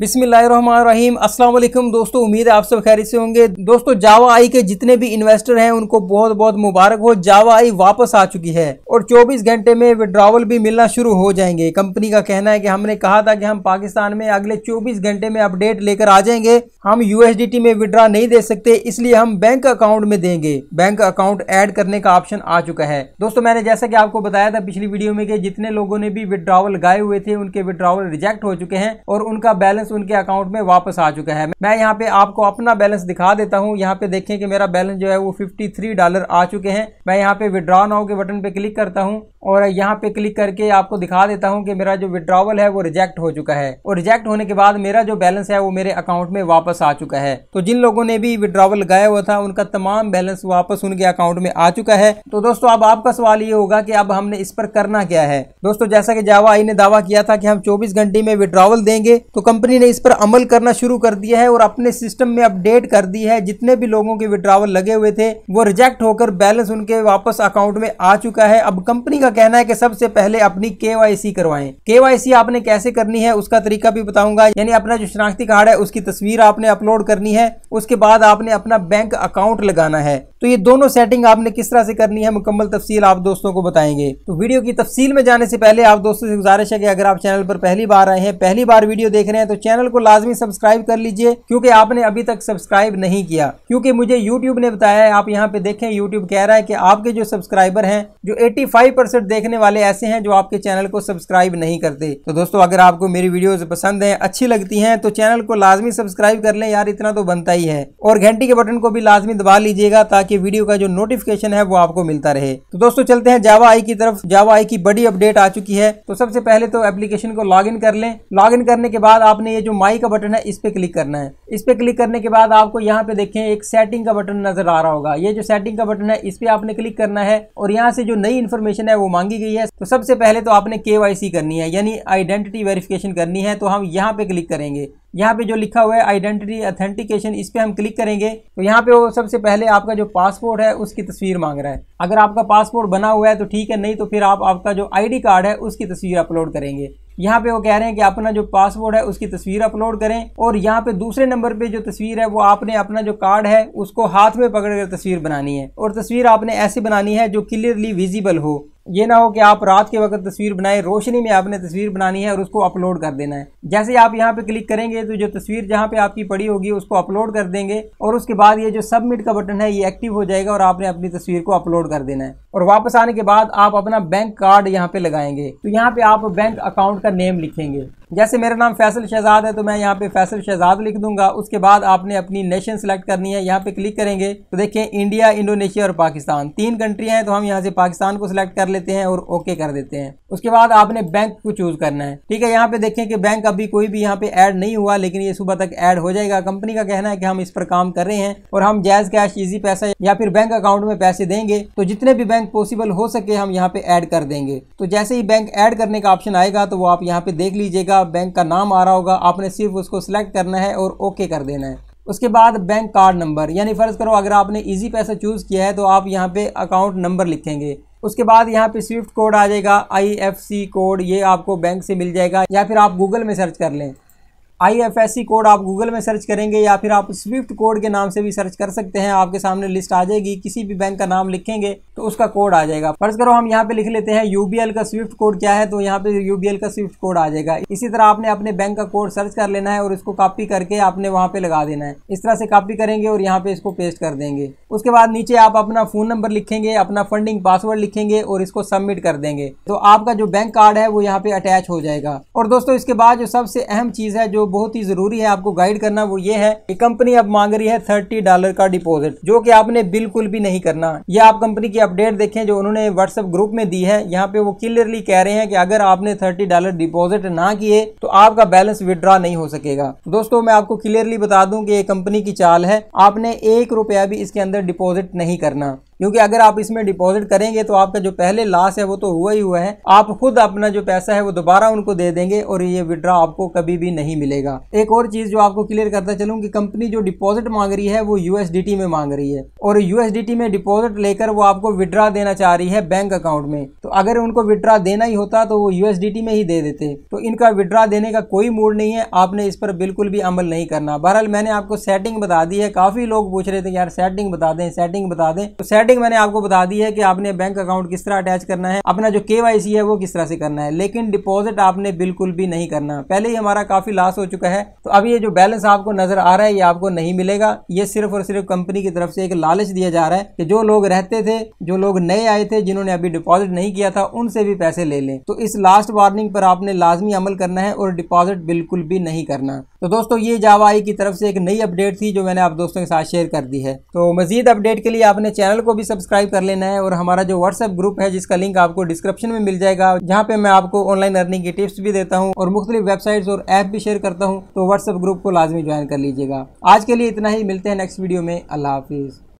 बिसमीम असलम दोस्तों उम्मीद है आप सब खैर से होंगे दोस्तों जावा आई के जितने भी इन्वेस्टर हैं उनको बहुत बहुत मुबारक हो जावा आई वापस आ चुकी है और 24 घंटे में विड्रावल भी मिलना शुरू हो जाएंगे कंपनी का कहना है कि हमने कहा था कि हम पाकिस्तान में अगले 24 घंटे में अपडेट लेकर आ जाएंगे हम टी में विड्रा नहीं दे सकते इसलिए हम बैंक अकाउंट में देंगे बैंक अकाउंट एड करने का ऑप्शन आ चुका है दोस्तों मैंने जैसा की आपको बताया था पिछली वीडियो में जितने लोगों ने भी विड्रावल गाये हुए थे उनके विड्रावल रिजेक्ट हो चुके हैं और उनका बैलेंस बैलेंस उनके अकाउंट में वापस आ चुका है मैं यहाँ पे आपको अपना बैलेंस दिखा देता हूँ यहाँ पे देखें कि मेरा बैलेंस जो है वो 53 डॉलर आ चुके हैं मैं यहाँ पे विड्रॉ नाउ के बटन पे क्लिक करता हूँ और यहाँ पे क्लिक करके आपको दिखा देता हूँ कि मेरा जो विड्रॉवल है वो रिजेक्ट हो चुका है और रिजेक्ट होने के बाद मेरा जो बैलेंस है वो मेरे अकाउंट में वापस आ चुका है तो जिन लोगों ने भी विड्रॉवल लगाया हुआ था उनका तमाम बैलेंस वापस उनके अकाउंट में आ चुका है तो दोस्तों अब आपका सवाल ये होगा कि अब हमने इस पर करना क्या है दोस्तों जैसा कि जावा आई ने दावा किया था कि हम चौबीस घंटे में विड्रॉवल देंगे तो कंपनी कंपनी ने इस पर अमल करना शुरू कर दिया है और अपने सिस्टम में अपडेट कर दी है जितने भी लोगों के विड्रावल लगे हुए थे वो रिजेक्ट होकर बैलेंस उनके वापस अकाउंट में आ चुका है अब कंपनी का कहना है कि सबसे पहले अपनी केवाईसी करवाएं केवाईसी आपने कैसे करनी है उसका तरीका भी बताऊंगा यानी अपना जो शनाख्ती कार्ड है उसकी तस्वीर आपने अपलोड करनी है उसके बाद आपने अपना बैंक अकाउंट लगाना है तो ये दोनों सेटिंग आपने किस तरह से करनी है मुकम्मल तफसील आप दोस्तों को बताएंगे तो वीडियो की तफसील में जाने से पहले आप दोस्तों से गुजारिश है कि अगर आप चैनल पर पहली बार आए हैं पहली बार वीडियो देख रहे हैं तो चैनल को लाजमी सब्सक्राइब कर लीजिए क्योंकि आपने अभी तक सब्सक्राइब नहीं किया क्योंकि मुझे यूट्यूब ने बताया है आप यहाँ पे देखें यूट्यूब कह रहा है कि आपके जो सब्सक्राइबर हैं जो 85 परसेंट देखने वाले ऐसे हैं जो आपके चैनल को सब्सक्राइब नहीं करते तो दोस्तों अगर आपको मेरी वीडियोज पसंद है अच्छी लगती है तो चैनल को लाजमी सब्सक्राइब कर लें यार इतना तो बनता ही है और घंटी के बटन को भी लाजमी दबा लीजिएगा ताकि वीडियो का जो नोटिफिकेशन है वो आपको मिलता रहे तो दोस्तों चलते हैं जावा आई की तरफ जावा आई की बड़ी अपडेट आ चुकी है तो सबसे पहले तो एप्लीकेशन को लॉग कर लें लॉग करने के बाद आपने ये जो माई का बटन है इस पर क्लिक करना है इस पर क्लिक करने के बाद आपको यहाँ पे देखें एक सेटिंग का बटन नजर आ रहा होगा ये जो सेटिंग का बटन है इस पर आपने क्लिक करना है और यहाँ से जो नई इन्फॉर्मेशन है वो मांगी गई है तो सबसे पहले तो आपने के करनी है यानी आइडेंटिटी वेरिफिकेशन करनी है तो हम यहाँ पे क्लिक करेंगे यहाँ पे जो लिखा हुआ है आइडेंटिटी अथेंटिकेशन इस पर हम क्लिक करेंगे तो यहाँ पे वो सबसे पहले आपका जो पासपोर्ट है उसकी तस्वीर मांग रहा है अगर आपका पासपोर्ट बना हुआ है तो ठीक है नहीं तो फिर आप आपका जो आईडी कार्ड है उसकी तस्वीर अपलोड करेंगे यहाँ पे वो कह रहे हैं कि अपना जो पासवर्ड है उसकी तस्वीर अपलोड करें और यहाँ पे दूसरे नंबर पे जो तस्वीर है वो आपने अपना जो कार्ड है उसको हाथ में पकड़ कर तस्वीर बनानी है और तस्वीर आपने ऐसी बनानी है जो क्लियरली विजिबल हो ये ना हो कि आप रात के वक्त तस्वीर बनाएं रोशनी में आपने तस्वीर बनानी है और उसको अपलोड कर देना है जैसे आप यहाँ पे क्लिक करेंगे तो जो तस्वीर जहाँ पे आपकी पड़ी होगी उसको अपलोड कर देंगे और उसके बाद ये जो सबमिट का बटन है ये एक्टिव हो जाएगा और आपने अपनी तस्वीर को अपलोड कर देना है और वापस आने के बाद आप अपना बैंक कार्ड यहाँ पे लगाएंगे तो यहाँ पे आप बैंक अकाउंट का नेम लिखेंगे जैसे मेरा नाम फैसल शहजाद है तो मैं यहाँ पे फैसल शहजाद लिख दूंगा उसके बाद आपने अपनी नेशन सेलेक्ट करनी है यहाँ पे क्लिक करेंगे तो देखें इंडिया इंडोनेशिया और पाकिस्तान तीन कंट्री हैं तो हम यहाँ से पाकिस्तान को सिलेक्ट कर लेते हैं और ओके कर देते हैं उसके बाद आपने बैंक को चूज करना है ठीक है यहाँ पे देखें कि बैंक अभी कोई भी यहाँ पे ऐड नहीं हुआ लेकिन ये सुबह तक ऐड हो जाएगा कंपनी का कहना है कि हम इस पर काम कर रहे हैं और हम जैज कैश ईजी पैसा या फिर बैंक अकाउंट में पैसे देंगे तो जितने भी बैंक पॉसिबल हो सके हम यहाँ पे ऐड कर देंगे तो जैसे ही बैंक ऐड करने का ऑप्शन आएगा तो वो आप यहाँ पे देख लीजिएगा होगा बैंक का नाम आ रहा होगा आपने सिर्फ उसको सिलेक्ट करना है और ओके कर देना है उसके बाद बैंक कार्ड नंबर यानी फ़र्ज़ करो अगर आपने इजी पैसा चूज़ किया है तो आप यहाँ पे अकाउंट नंबर लिखेंगे उसके बाद यहाँ पे स्विफ्ट कोड आ जाएगा आईएफसी कोड ये आपको बैंक से मिल जाएगा या फिर आप गूगल में सर्च कर लें आईएफएससी कोड आप गूगल में सर्च करेंगे या फिर आप स्विफ्ट कोड के नाम से भी सर्च कर सकते हैं आपके सामने लिस्ट आ जाएगी किसी भी बैंक का नाम लिखेंगे तो उसका कोड आ जाएगा फर्ज करो हम यहाँ पे लिख लेते हैं यूबीएल का स्विफ्ट कोड क्या है तो यहाँ पे यूबीएल का स्विफ्ट कोड आ जाएगा इसी तरह आपने अपने बैंक का कोड सर्च कर लेना है और इसको कॉपी करके आपने वहाँ पे लगा देना है इस तरह से कॉपी करेंगे और यहाँ पे इसको पेस्ट कर देंगे उसके बाद नीचे आप अपना फ़ोन नंबर लिखेंगे अपना फंडिंग पासवर्ड लिखेंगे और इसको सबमिट कर देंगे तो आपका जो बैंक कार्ड है वो यहाँ पे अटैच हो जाएगा और दोस्तों इसके बाद जो सबसे अहम चीज़ है जो बहुत ही ज़रूरी है आपको गाइड करना वो ये है कि कंपनी अब मांग रही है थर्टी डॉलर का डिपॉजिट जो कि आपने बिल्कुल भी नहीं करना यह आप कंपनी की अपडेट देखें जो उन्होंने व्हाट्सअप ग्रुप में दी है यहाँ पे वो क्लियरली कह रहे हैं कि अगर आपने थर्टी डॉलर डिपॉजिट ना किए तो आपका बैलेंस विदड्रॉ नहीं हो सकेगा दोस्तों मैं आपको क्लियरली बता दूँ कि ये कंपनी की चाल है आपने एक रुपया भी इसके अंदर अंदर डिपॉजिट नहीं करना क्योंकि अगर आप इसमें डिपॉजिट करेंगे तो आपका जो पहले लॉस है वो तो हुआ ही हुआ है आप खुद अपना जो पैसा है वो दोबारा उनको दे देंगे और ये विड्रा आपको कभी भी नहीं मिलेगा एक और चीज़ जो आपको क्लियर करता चलूँ कि कंपनी जो डिपॉजिट मांग रही है वो यूएसडीटी में मांग रही है और यूएसडीटी में डिपॉजिट लेकर वो आपको विड्रा देना चाह रही है बैंक अकाउंट में तो अगर उनको विड्रा देना ही होता तो वो यूएसडीटी में ही दे देते तो इनका विड्रा देने का कोई मूड नहीं है आपने इस पर बिल्कुल भी अमल नहीं करना बहरहाल मैंने आपको सेटिंग बता दी है काफ़ी लोग पूछ रहे थे यार सेटिंग बता दें सेटिंग बता दें तो सेट स्टार्टिंग मैंने आपको बता दी है कि आपने बैंक अकाउंट किस तरह अटैच करना है अपना जो के है वो किस तरह से करना है लेकिन डिपॉजिट आपने बिल्कुल भी नहीं करना पहले ही हमारा काफ़ी लॉस हो चुका है तो अब ये जो बैलेंस आपको नज़र आ रहा है ये आपको नहीं मिलेगा ये सिर्फ और सिर्फ कंपनी की तरफ से एक लालच दिया जा रहा है कि जो लोग रहते थे जो लोग नए आए थे जिन्होंने अभी डिपॉजिट नहीं किया था उनसे भी पैसे ले लें तो इस लास्ट वार्निंग पर आपने लाजमी अमल करना है और डिपॉजिट बिल्कुल भी नहीं करना तो दोस्तों ये जावा आई की तरफ से एक नई अपडेट थी जो मैंने आप दोस्तों के साथ शेयर कर दी है तो मजीद अपडेट के लिए आपने चैनल को भी सब्सक्राइब कर लेना है और हमारा जो व्हाट्सअप ग्रुप है जिसका लिंक आपको डिस्क्रिप्शन में मिल जाएगा जहाँ पे मैं आपको ऑनलाइन अर्निंग की टिप्स भी देता हूँ और मुख्तलिफ वेबसाइट्स और ऐप भी शेयर करता हूँ तो व्हाट्सअप ग्रुप को लाजमी ज्वाइन कर लीजिएगा आज के लिए इतना ही मिलते हैं नेक्स्ट वीडियो में अल्लाह हाफिज़